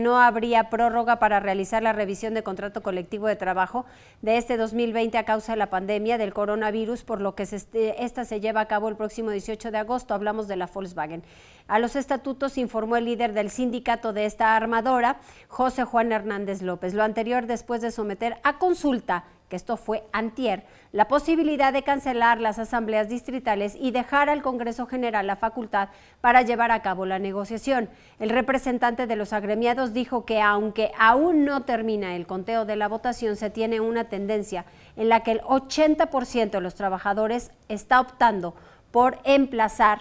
No habría prórroga para realizar la revisión de contrato colectivo de trabajo de este 2020 a causa de la pandemia del coronavirus, por lo que esta se lleva a cabo el próximo 18 de agosto. Hablamos de la Volkswagen. A los estatutos informó el líder del sindicato de esta armadora, José Juan Hernández López. Lo anterior después de someter a consulta que esto fue antier, la posibilidad de cancelar las asambleas distritales y dejar al Congreso General la facultad para llevar a cabo la negociación. El representante de los agremiados dijo que aunque aún no termina el conteo de la votación, se tiene una tendencia en la que el 80% de los trabajadores está optando por emplazar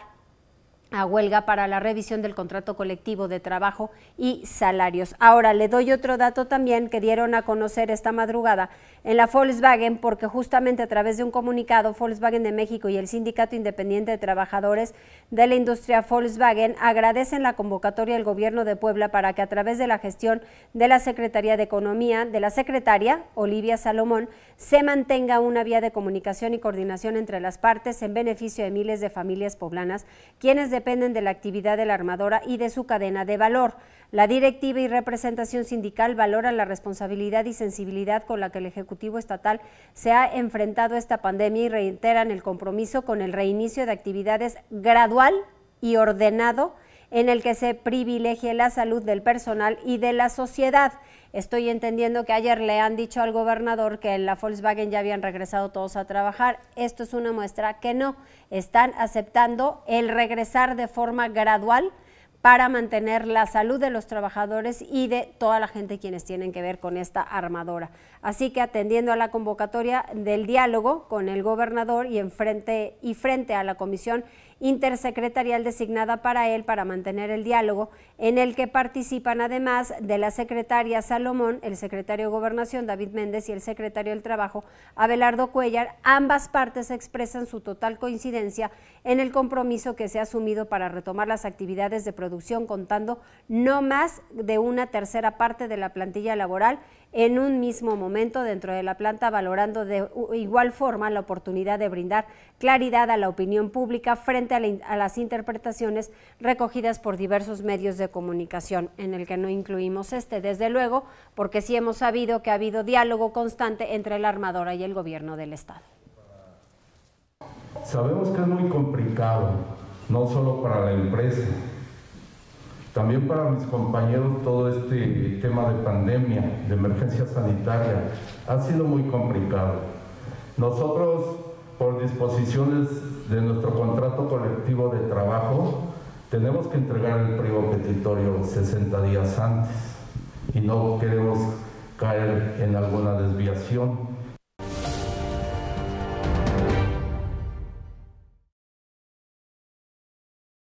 a huelga para la revisión del contrato colectivo de trabajo y salarios. Ahora le doy otro dato también que dieron a conocer esta madrugada en la Volkswagen, porque justamente a través de un comunicado, Volkswagen de México y el Sindicato Independiente de Trabajadores de la Industria Volkswagen agradecen la convocatoria del gobierno de Puebla para que a través de la gestión de la Secretaría de Economía, de la secretaria Olivia Salomón, se mantenga una vía de comunicación y coordinación entre las partes en beneficio de miles de familias poblanas, quienes de dependen de la actividad de la armadora y de su cadena de valor. La directiva y representación sindical valoran la responsabilidad y sensibilidad con la que el Ejecutivo Estatal se ha enfrentado a esta pandemia y reiteran el compromiso con el reinicio de actividades gradual y ordenado en el que se privilegie la salud del personal y de la sociedad. Estoy entendiendo que ayer le han dicho al gobernador que en la Volkswagen ya habían regresado todos a trabajar. Esto es una muestra que no. Están aceptando el regresar de forma gradual para mantener la salud de los trabajadores y de toda la gente quienes tienen que ver con esta armadora. Así que atendiendo a la convocatoria del diálogo con el gobernador y, y frente a la comisión intersecretarial designada para él para mantener el diálogo, en el que participan además de la secretaria Salomón, el secretario de Gobernación David Méndez y el secretario del Trabajo Abelardo Cuellar. Ambas partes expresan su total coincidencia en el compromiso que se ha asumido para retomar las actividades de producción contando no más de una tercera parte de la plantilla laboral en un mismo momento dentro de la planta, valorando de igual forma la oportunidad de brindar claridad a la opinión pública frente a, las interpretaciones recogidas por diversos medios de comunicación, en el que no incluimos este, desde luego, porque sí hemos sabido que ha habido diálogo constante entre la armadora y el gobierno del Estado. Sabemos que es muy complicado, no solo para la empresa, también para mis compañeros todo este tema de pandemia, de emergencia sanitaria, ha sido muy complicado. Nosotros, por disposiciones de nuestro contrato colectivo de trabajo, tenemos que entregar el privo petitorio 60 días antes y no queremos caer en alguna desviación.